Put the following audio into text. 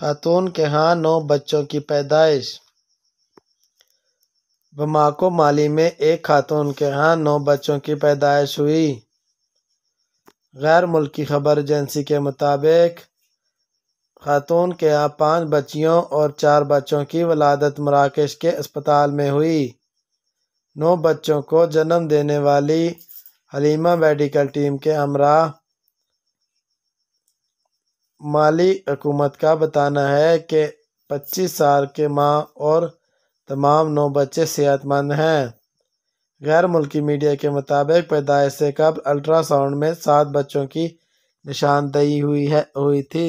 खातून के यहाँ नौ बच्चों की पैदाइश बमाको माली में एक खातून के यहाँ नौ बच्चों की पैदाइश हुई गैर मुल्की खबर एजेंसी के मुताबिक खातून के यहाँ पाँच बच्चियों और चार बच्चों की वलादत मराकश के अस्पताल में हुई नौ बच्चों को जन्म देने वाली हलीमा मेडिकल टीम के हमरा माली हकूमत का बताना है कि पच्चीस साल के माँ और तमाम नौ बच्चे सेहतमंद हैं गैर मुल्की मीडिया के मुताबिक पैदाइश से कब अल्ट्रासाउंड में सात बच्चों की निशानदेही हुई है हुई थी